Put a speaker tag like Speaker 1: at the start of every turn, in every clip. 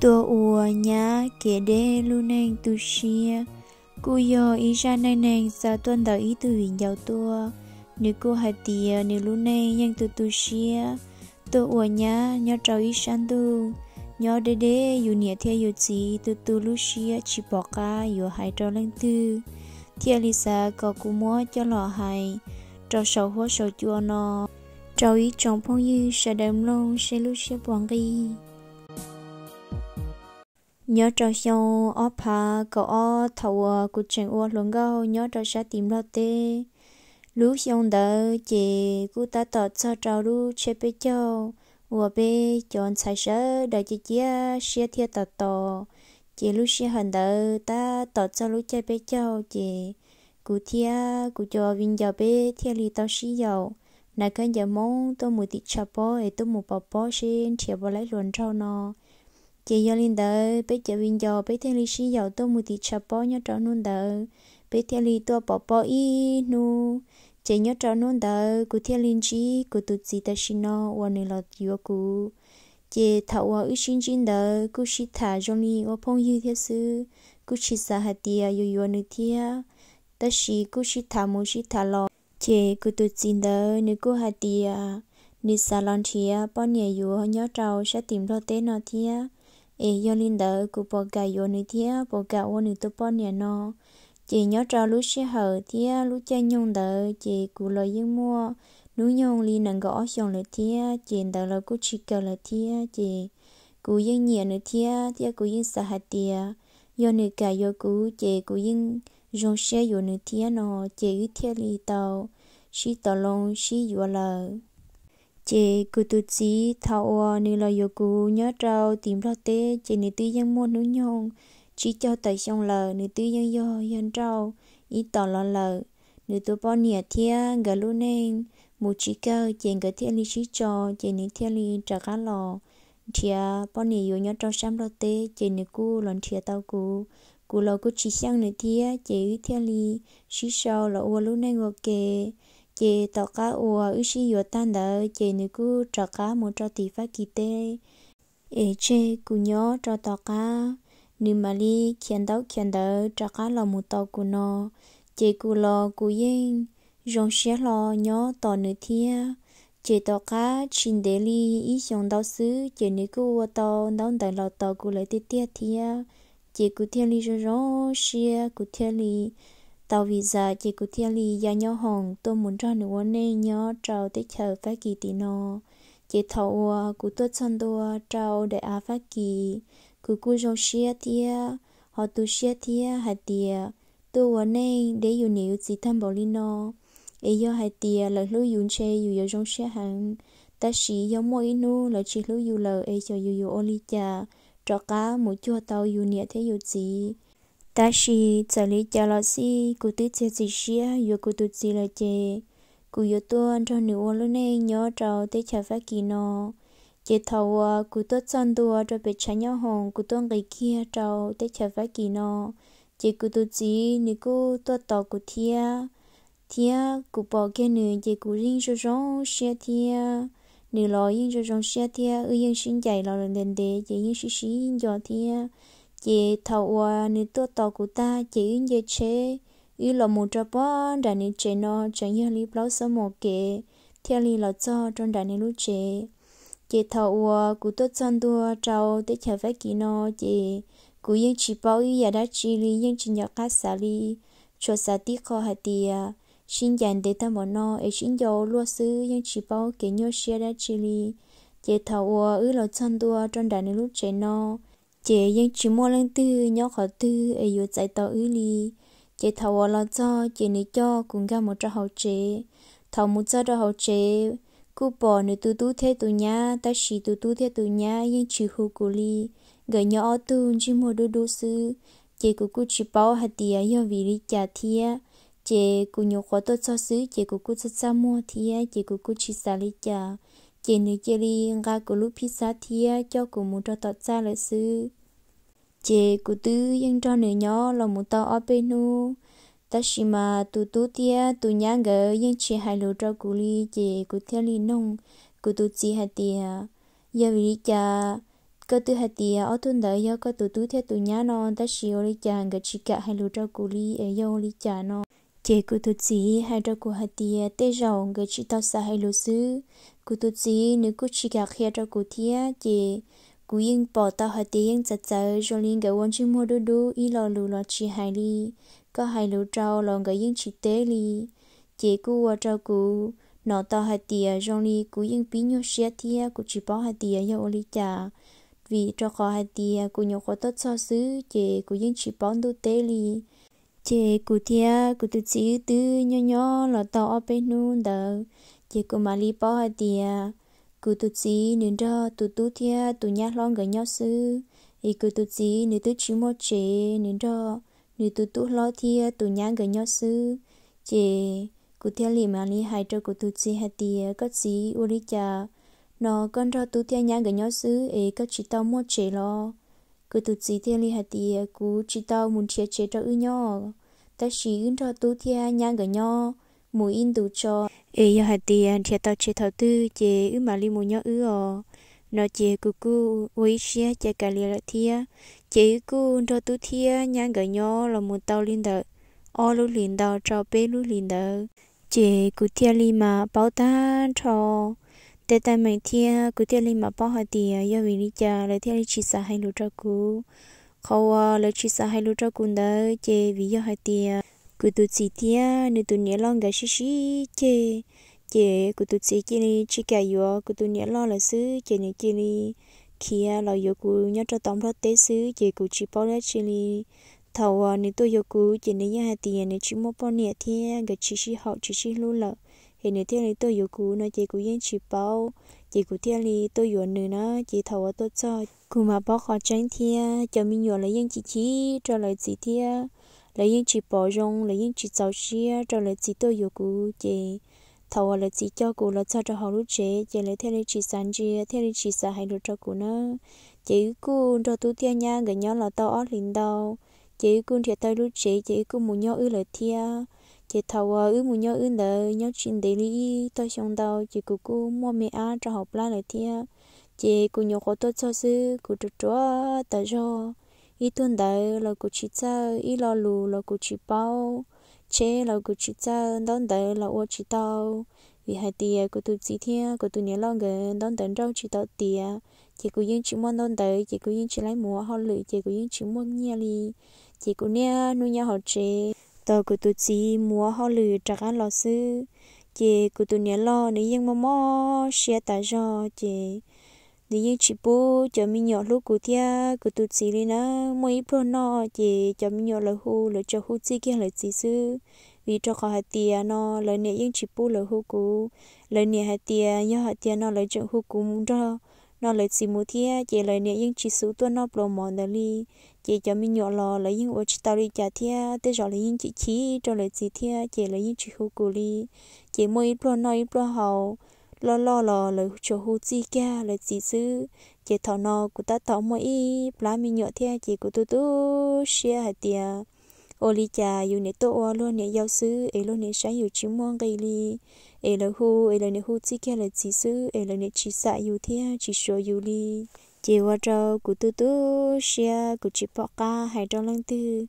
Speaker 1: tua ua nhá kể đê lu neng tu xia cô yo ý ra neng neng sa tuân đạo ý tu viện giàu tua nếu cô hạt tiề nếu lu neng nhanh tu tu xia tua ua nhá nhớ trâu ý san tu nhớ đê đê dù nhẹ theo dù chỉ tu tu lu xia chỉ bỏ ca dù hai trâu lên tư theo lisa có cú múa cho lọ hai trâu sầu hoa sầu chua nó trâu ý trong phong như sa đầm long sẽ lu xia bóng ghi nhớ cho xong ở pa có ở thầu của trường ở luôn gâu nhớ cho sẽ tìm lo tê lúc xong đỡ chị cô ta tỏ cho trâu lu chế bê châu và bê chọn sai sớ đợi chị chia chia thiệt tỏ tỏ chị lúc chia hận đỡ ta tỏ cho lúc chế bê châu chị cụ thia cụ cho vinh giờ bê thia lì tao xí dầu nãy cơn giờ mong tôi mù tịt chà bò ấy tôi mù bò bò xin chia bò lấy luôn trao nó no chị giờ linh đỡ bé chị bên giờ bé theo lý sĩ giàu tôi mua thì chả bỏ nhớ trò nôn đỡ bé theo lý tôi bỏ bỏ y nu chị nhớ trò nôn đỡ cụ theo linh chi cụ tụt gì ta xin nó và này là yêu cụ chị thảo và ước xin chín đỡ cụ chỉ thả trong đi và phong yêu thiết sư cụ chỉ xa hạt tia à, yêu yêu nữ tia ta chỉ cụ chỉ thả muốn chỉ thả lo chị cụ tụt gì đỡ nữ cụ hạt tia à, nữ salon tia bỏ nhiêu yêu nhớ trò sẽ tìm lo tên nó tia e yo nin da ku po ga yo ni thia po ga wo ni to po ne no chị nhớ cho lúc xe hở thia lúc cha nhung đỡ chị cụ lời yên mua nú nhung li nâng gõ xong lời thia chị đỡ là cụ chỉ cờ lời thia chị cụ yên nhẹ nữa thia thia cụ yên sợ hạt tia do nữ cả do cụ chị cụ yên dùng xe yo nữ thia nó chị ư thia li tao xí tàu lông xí yo lời chế cứ tự chí thao nên là yêu cú nhớ trao tìm ra tế chế nữ tư dân mua nữ nhong chỉ cho tại xong lờ nữ tư dân do dân trao ý tỏ lo lờ nữ tư bao nhiêu thia gà lu nên một chỉ cơ chế gà thiên lý chỉ cho chế nữ thiên lý trả cá lò thia bao nhiêu yêu nhớ trao xăm ra tế chế nữ cú lần thia tao cú cú lò cú chỉ sang nữ thia chế thiên lý chỉ sau là ô lu nên ngọc kề chị tàu cá ua ư sĩ yo tan đỡ chị nữ cứ trọ cá muốn cho tỷ phát kỳ tê ê chê cú nhó cho tàu cá nữ mà li khiến đau khiến đỡ trọ cá là một tao cú nó chị cú lo cú yên rong xé lo nhó tao nữ thia chị tàu cá xin để li ý xong đau sứ chị nữ cứ ua tao đau đợi lò tao cú lấy tê tê thia chị cú thiên li rong rong xia cú thiên li tàu vì giờ chỉ có thiên lý do nhau hồng tôi muốn cho nữ quân này nhớ trâu tới chờ phát kỳ tí nó chỉ thầu của tôi chân tôi trâu để à phát kỳ của cô dâu xia thia họ tu xia thia hạt tia tôi quân này để yêu nữ chỉ thăm bảo lý nó ấy do hạt tia là lưu yun chê yêu yêu dâu xia hẳn ta sĩ do mỗi inu là chỉ lưu yêu lờ ấy cho yêu yêu ô lý cha trọ cá một chua tàu yêu nhẹ thế yêu gì ta chỉ xử lý cho lo si cụ tư chia sẻ xia yo cụ tư chỉ là chê cụ yo tuân cho nữ ô lúc này nhớ trâu tới chả phát kỳ nó chế thầu cụ tốt chọn đua cho bị chả nhau hồng cụ tuân gây kia trâu tới chả phát kỳ nó chế cụ tư chỉ nữ cụ tốt tỏ cụ thia thia cụ bỏ cái nữ chế cụ riêng cho rong xia thia nữ lo yên cho rong xia thia ư yên sinh chạy lo lần đến để chế yên sinh xí yên cho thia chị thầu qua nữ tua tàu của ta chị như chế ý là một trò bó đã nữ chế nó chẳng như lý báo số một kệ theo lý là cho trong đại nữ lúc chế chị thầu qua của tôi chăn tua trâu tới chờ với kỹ nó chị cú những chị bao ý đã chỉ lý những chỉ nhỏ cá xả lý cho xả tí khó hạt tìa à. xin dành để ta bỏ nó ấy xin dầu lúa sư những chỉ bao kể nhớ xe đã chỉ lý chị thầu qua ư lầu chăn tua trong đại nữ lúc chế nó chị yên chỉ mua lên tư nhỏ khó tư ấy yêu chạy tàu ư li chị thầu lo cho chị nị cho cùng gặp một trò hậu chế thầu một trò trò hậu chế cú bỏ nị tu tu thế tu nhá ta chỉ tu tu thế tu nhá yên chỉ hú cú li gửi nhỏ tu chỉ mua đồ đồ sư chị cú cú chỉ bảo hạt tiền yêu vì lý trả thiê chị cú nhỏ khó tốt cho sư chị cú cú rất xa mua thiê chị cú cú chỉ xả lý trả chị nữ chị li ngã của lúc pizza thia cho của một cho tọt ra lợi sư chị của tư nhưng cho nữ nhỏ là một tàu ở bên nu ta chỉ mà tụ tụ thia tụ nhá ngờ nhưng chỉ hai lỗ cho của li chị của thia li nông của tụ chỉ hai tia giờ vì cha cơ tư hai tia ở thôn đợi giờ cơ tụ tụ thia tụ nhá non ta chỉ ở ly cha ngờ chị cả hai lỗ cho của li ở giờ ly cha non chế cụ tu chỉ hai đứa của hạt tia tê rầu người chỉ tao xa hai lối xứ cụ tu chỉ nếu cụ chỉ gặp hai đứa của tia chế cụ yên bỏ tao hạt tia yên chặt chặt rồi liên cái quan chung mua đồ đồ y lò lù lò chỉ hai li có hai lối trâu lò người yên chỉ tê li chế cụ và trâu cụ nó tao hạt tia rồi li cụ yên bí nhau xe tia cụ chỉ bỏ hạt tia vào li chả vì cho khó hạt tia cụ nhau khó tốt so sứ chế cụ yên chỉ bỏ đu tê li chị cụ thia cụ tự chỉ tư nhỏ nhỏ là to bên nun đầu chị cụ mà li bỏ thia cụ tự chỉ nên đó tụ tụ thia tụ nhát lon gần nhau sư ý cụ tự chỉ nên tự chỉ một chị nên đó nên tụ tụ lo thia tụ nhát gần nhau sư chị cụ thia li mà li hai cho cụ tự chỉ hạt thia có chỉ u li cha nó con cho tụ thia nhát gần nhau sư ý có chỉ tao một chị lo cứ tự chỉ thiên li hạt thia cụ chỉ tao muốn chia chế cho ư nhau ta chỉ cho tu thia nhang cái nhau mùi in tu cho ấy giờ hạt tiền à, thì tao chỉ thầu tư chỉ ư mà li mùi nhau ư ờ nó chỉ cú cú uý xe chỉ cả li lại thia chỉ cú cho tu thia nhang cái nhau là một tao linh đợt ô lu linh đợt cho bê lu linh đợt chỉ cú thia li mà bảo ta cho tê tay mày thia cú thia li mà bảo hạt tiền giờ à, vì đi cha lại thia đi chỉ sa hay lu cho cú khó ờ, lo chỉ sa hai lúa cho cún đó chê ví dụ hai tia cứ tụt chỉ tia nếu tụt nhẹ lòng cái xí xí chế chê cứ tụt chỉ chê đi chỉ cả yếu, cứ tụt nhẹ lòng là xứ chê nhẹ chê khi kia lo yếu cứ nhớ cho tóm đó tế xứ chế cứ chỉ bảo là chê đi thầu nếu tôi yếu cứ chế nếu như hai tia nếu chỉ mua bảo nhẹ thiên cái chỉ xí học chỉ xí luôn lợ thì nếu tia nếu tôi yếu cứ nói chế cứ yên chỉ bảo chị cụ thiên li tôi yuan nữa nó chỉ thầu tôi cho cụ mà bỏ khó tránh thia cho mình yuan lấy những chị chỉ cho lời chỉ thia lấy những chị bỏ rong lấy những chị cháu xia cho lời chỉ tôi yuan cụ chỉ thầu là chỉ cho cụ là cho cho họ lúc chế chỉ lấy theo lấy chỉ sản chia theo lấy chỉ sản hay được cho cụ nó chị cụ cho tôi thiên nha người nhỏ là tao ở liền đâu chị cụ thiệt tôi lúc chế chị cụ muốn nhau ư lời thia chị thầu ư mù nhớ ư đỡ nhớ chuyện để lý tôi xong đâu chị cô cô mua mẹ ăn cho học lại lại thia chị cô nhớ khó tốt cho sư cô trượt cho ta cho ý tuần đỡ là cô chị cha ý lo lù là cô chị bao chế là cô chị cha đón đỡ là ô chị tao vì hai tia cô tu chỉ thia cô tu nhớ lo gần đón đỡ đâu chị tao tia chị cô yên chị mua đón đỡ chị cô yên chị lấy mua họ lự chị cô yên chị mua nhà li chị cô nha nuôi nhà họ chế tờ của tụi chị múa họ lử trạc ăn lò sư chị của tụi nhớ lo nếu yên mò mò xe tà gió chị nếu yên chị bố cho mình nhỏ lúc của thia của tụi chị đi nè mỗi bữa nọ chị cho mình nhỏ là hù là cho hù chị kia là chị sư vì cho họ hạt tiền nó lời nè yên chị bố là hù cú lời nè hạt tiền nhớ hạt tiền nó lời cho hù cú muốn cho nó lấy chỉ mua thia chỉ lấy nè những chỉ số tuần nó pro mòn đó li chỉ cho mình nhỏ lò lấy những ô chỉ tao đi trả thia tới rồi lấy những chỉ chỉ cho lấy chỉ thia chỉ lấy những chỉ hú cù li chỉ mua ít pro nói ít pro hậu lo lo lo lấy cho hú chỉ kia lấy chỉ xứ, chỉ thọ nó của ta thọ mua ít lá mình nhỏ thia chỉ của tu tu xia hạt tiền ô li cha yêu nè tô ô luôn nè yêu sư ấy luôn nè sáng yêu chú mong gây li ấy là hu ấy là nè hu chỉ kia là chỉ sư ấy là nè chỉ xạ yêu thiên chỉ số yêu li chỉ hoa trâu cụ tu tu xia cụ chỉ bỏ ca hai trâu lăng tư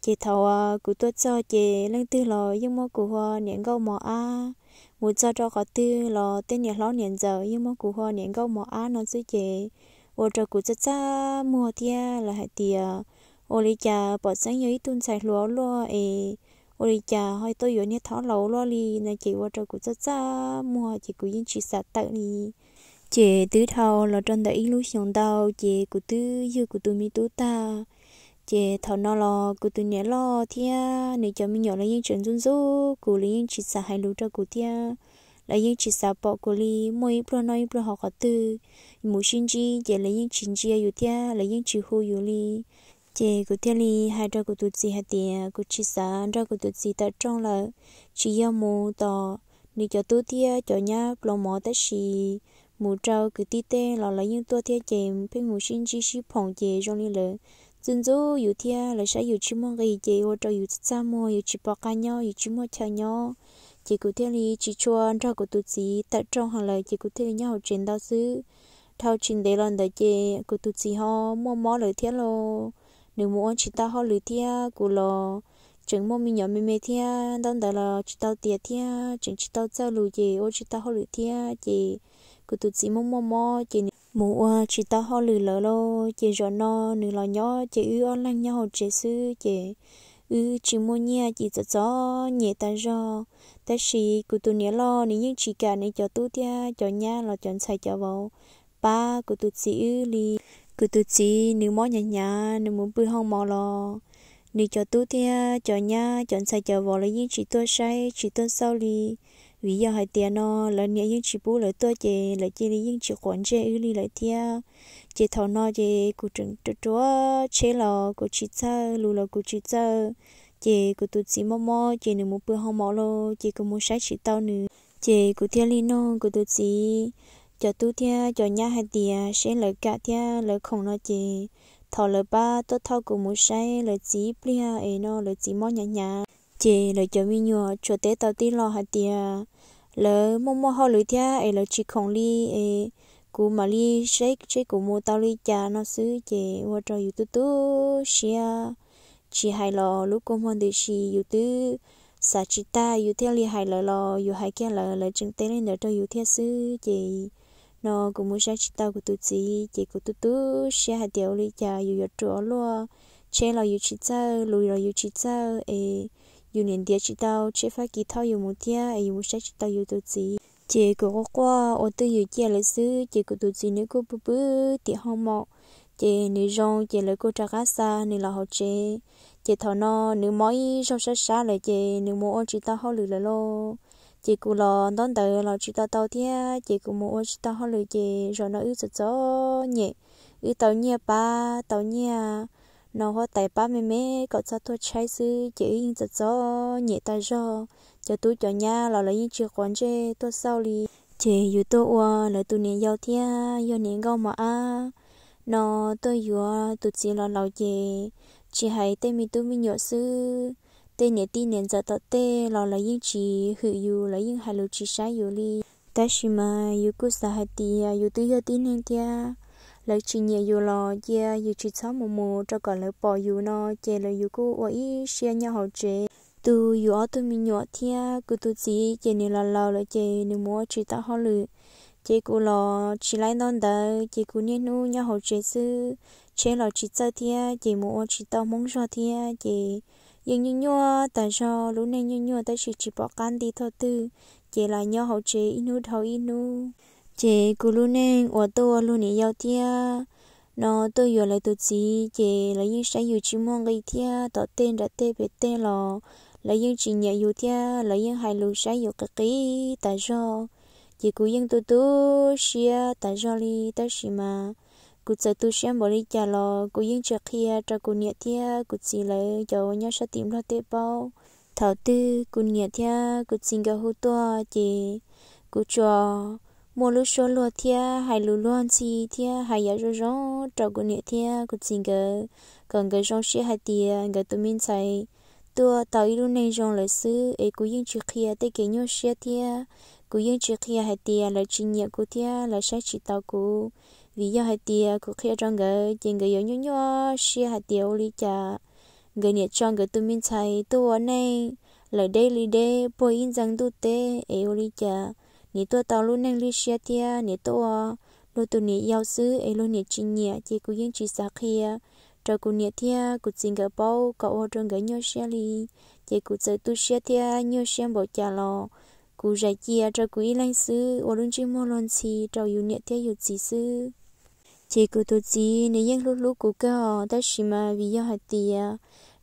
Speaker 1: chỉ thầu à cụ tu cho chỉ lăng tư lo nhưng mà cụ ho nè gâu mò a một cho trâu có tư lo tên nè lo nè giờ nhưng mà cụ hoa nè gâu mò a nó chứ chỉ ô trâu cụ cha cha mua tia là hai tia ô lì cha bỏ sáng nhớ tuân sai lúa lúa ê ô lì cha hơi tôi yếu nhớ tháo lâu lúa li, này chỉ vợ chồng của cha cha mua chỉ của yên chỉ sạt tận đi. chị tứ thầu là trong đại lúc xuống đầu chị của tứ như của tôi mi tụ ta chị thầu nó lo của tôi nhớ lo thia nếu cho mình nhỏ là yên chuyện run rú của lì yên chỉ sạt hai lúa cho của thia là yên chỉ sạt bỏ của lì mỗi bữa nói bữa học học tư mỗi sinh chi chị là yên chỉ chi ở thia là yên chỉ hô ở lì chị cụ thiên lý hai đứa cụ tụt gì hai tiền cụ chị xã đứa cụ tụt gì tại trong là chỉ yêu mù tò nếu cho tôi thì cho nhá lo mò tới gì mù trâu cứ tí tê là lấy những tôi thiên chèm bên mù xin chi chi phòng chè trong đi lợ dân dỗ yêu thiên là sẽ yêu chỉ mong cái chè ô trâu yêu cha mò yêu chỉ bọc cá nhau yêu chỉ mò cha nhau chị cụ thiên lý chỉ cho đứa cụ tụt gì tại trong hàng lời chị cụ thiên lý nhau chuyện đau xứ thao chuyện để lần đại chè cụ tụt gì họ mua mò lời thiên lo nếu muốn chỉ ta họ lười thia cù lo, chừng mua mình nhỏ mình mê thia đan đó là chỉ tao tiệt thia chừng chỉ tao giao lùi gì ô chỉ ta họ lười thia chị cù tụt gì mua mua mua chị mua chỉ ờ, ta họ lười lỡ lo chị rồi nó nửa lo nhỏ chị ư ăn lăng nhau chị sư chị ư chỉ mua nhia chỉ cho cho nhẹ ta cho ta chỉ cụ tụi nhẹ lo nếu như chỉ cả nên cho tu thia cho nha là chọn xài cho vào ba cụ tụi sĩ ư li cứ tự chỉ nếu mó nhà nhà nếu muốn bươi hông mỏ lò nếu cho tu thia cho nhà chọn sai cho vò lấy những chỉ tôi say chỉ tôi sau li vì giờ hai tiền nó là nhẹ những chỉ bù lấy tôi chè lại chỉ lấy những chỉ quản chè ư li lại thia chè thọ nó chè cụ trưởng trụ chúa chè lò cụ chỉ cha lù lò cụ chỉ cha chè cụ tự chỉ mò mò chè nếu muốn bươi hông mỏ lò chè cụ muốn say chỉ tao nữa chè cụ thia li nó cụ tự chỉ cho tu thia cho nhà hai tia sẽ lợi cả thia lợi không nó chỉ thọ lợi ba tốt thao của mũi say lợi chỉ plia ấy nó lợi chỉ món nhà nhà chỉ lợi cho mi nhỏ cho tế tao tin lo hai tia lợi mông mông họ lợi thia ấy lợi chỉ không li ấy cú mà li shake shake cú mua tao li cha nó xứ chỉ qua trò youtube tu xia chỉ hai lò lúc công hôn được chỉ youtube sa chỉ ta yêu theo li hai lò lò yêu hai kia lò lò chân tên lên đỡ cho yêu theo xứ chỉ nó cũng muốn sáng tao của tụi chỉ chỉ của tụi tụi sẽ hạt tiểu lý cha dù giờ chỗ lo chế là dù chị tao lùi là dù chị tao ê dù nền địa chị tao chế phát kỳ thao dù một tia ê muốn sáng tao dù tụi chỉ chỉ của cô qua ô tô dù chia lịch sử chị của tụi chị nếu cô bự bự thì không mọ chị nữ rong chị lấy cô trả cá xa nữ là họ chị chỉ thọ nó nữ mói sau sáng sáng lại chỉ nữ mua chỉ tao họ lừa lại lo chị cụ lo đón đầu lo chị ta tao thế chị cụ mua chị ta họ lười chị rồi nó ưu cho nhẹ ưu tao nhẹ ba tao nhẹ à. nó họ tài ba mẹ mẹ có cho tôi trái sư chị yên cho cho nhẹ ta do cho tôi cho nhà là lấy những chuyện quan chế tôi sau đi chị yêu tôi qua là tôi niệm giao thế yêu niệm gạo mà à nó tôi yêu tôi chỉ là lâu chị chị hãy tên mình tôi mình nhớ sư tê nhẹ tí nền giờ dạ tao tê lo là yên chỉ hữu yêu là yên hai lô chỉ sai yêu li ta chỉ mà yêu cứ sa hai tí à yêu tư yêu tí nền tia lấy chỉ nhẹ yêu lo chia yêu chỉ sáu mồ mồ cho cả lấy bỏ yêu nó chè lấy yêu cứ ôi xe nhau hậu chế tu yêu ở tu mình nhỏ thia cứ tu chỉ chè nè lo lo là chè nè mua chỉ ta họ lử chè cứ lo chỉ lấy non đời chè cứ nè nu nhau hậu chế sư chè lo chỉ chơi thia chè mua chỉ tao mong cho thia chè nhưng như nhua tại sao lúc này như nhua tới chỉ chỉ bỏ can đi thôi tư chỉ là nhau hậu chế inu thâu inu chỉ cú lúc này ở tôi lúc này giao tia nó tôi vừa lại tôi chỉ chỉ là những sai yêu chỉ mong gây tia tỏ tên ra tên bề tên lò là những chỉ nhẹ yêu tia là những hai lù sai yêu cái kỹ tại sao chỉ cú những tôi tôi xia tại sao li tới xì mà cụ sợ tu sĩ bỏ đi trả lo cụ yên chờ khi cho cụ nhẹ thia cụ chỉ lấy cho nhau sẽ tìm lo tế bao thảo tư cụ nhẹ thia cụ xin gà hữu to chỉ cụ cho mua lúc số lo thia hay lú loan chi thia hay giờ rồi rồi cho cụ nhiệt thia cụ xin gà còn gà rong sĩ hay tiền gà tụi mình xài tua tàu yêu này rong lời sư ấy cụ yên chờ khi tới cái nhau sĩ thia cụ yên chờ khi hay tiền là chuyện nhẹ cụ thia là sẽ chỉ tàu cụ vì giờ hai tia cụ khi trong người, chỉ người yêu nhau nhau, xia hai tia li cha người nhẹ trong người cái tụi mình chạy tụi này lời đây li đây bồi in rằng tụi tê ấy li cha nị tụi tao luôn nên li xia tia nị tụi lo tụi nhẹ yêu sư ấy lo nhẹ chín nhẹ chỉ cụ yên chỉ sắc kia cho cụ nhẹ tia cụ xin gặp bao cậu ở trong người nhau xia li, chỉ cụ chơi tụi xia tia nhau xia bỏ cha lo cụ dạy chia cho quý lãnh sư ô lưng chim mô lon xì cho yêu nhẹ tia yêu chỉ sư chỉ cứ tôi chỉ nếu yên lúc lúc của cái họ ta chỉ mà vì yêu hạt tiền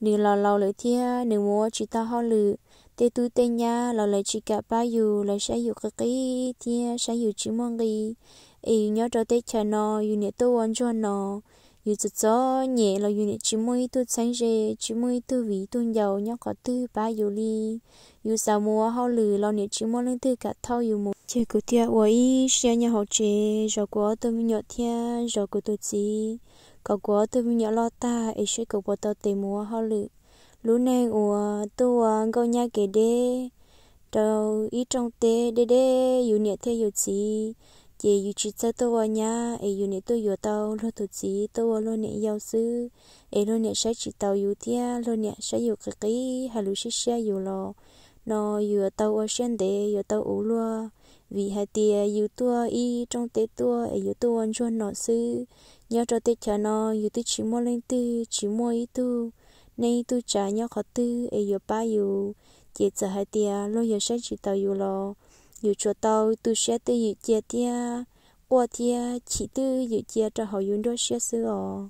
Speaker 1: nếu lo lo lại thia nếu mua chỉ ta họ lự tê tu tê nhá, lo lại chỉ cả ba yêu, lại sẽ yêu cái cái thia sẽ yêu chỉ mong gì ý nhớ cho tê chờ nó yêu nếu tôi ăn cho nó yu tsu tso nhẹ là yu nè chỉ mỗi tôi sáng rè chỉ mỗi tôi vị tôi giàu nhau có tư ba yu li yu sa mùa hao lử lo nè chỉ mỗi lên tư cả thâu yu mu chơi cụ tia ôi xe nhà họ chế rồi của tôi mi nhọ thia rồi của tôi chỉ có của tôi mi nhọ lo ta ấy sẽ của bọn tao tìm mùa hao lử lũ này ủa tu gâu nhà kể đê đầu ý trong tê đê đê yu nè thế yu chỉ chị yêu chỉ cho tôi nha ai yêu nè tôi yêu tao lo tụ chỉ tôi lo nè yêu sư ai lo nè sẽ chỉ tao yêu thia lo nè sẽ yêu cái cái hà lu sẽ sẽ yu lo nó yêu tao ở sen để yêu tao ủ lo vì hai tia yêu tôi y trong tế tôi ai yêu tôi anh cho nó sư nhớ cho Tết cha nó yêu tế chỉ mua lên tư chỉ mua y tu nay tu trả nhớ khó tư ai yêu ba yêu chị cho hai tia lo yêu sẽ chỉ tao yêu lo dù cho tôi tôi sẽ tự dự chia tia qua tia chỉ tự dự chia cho họ yun đó sẽ sửa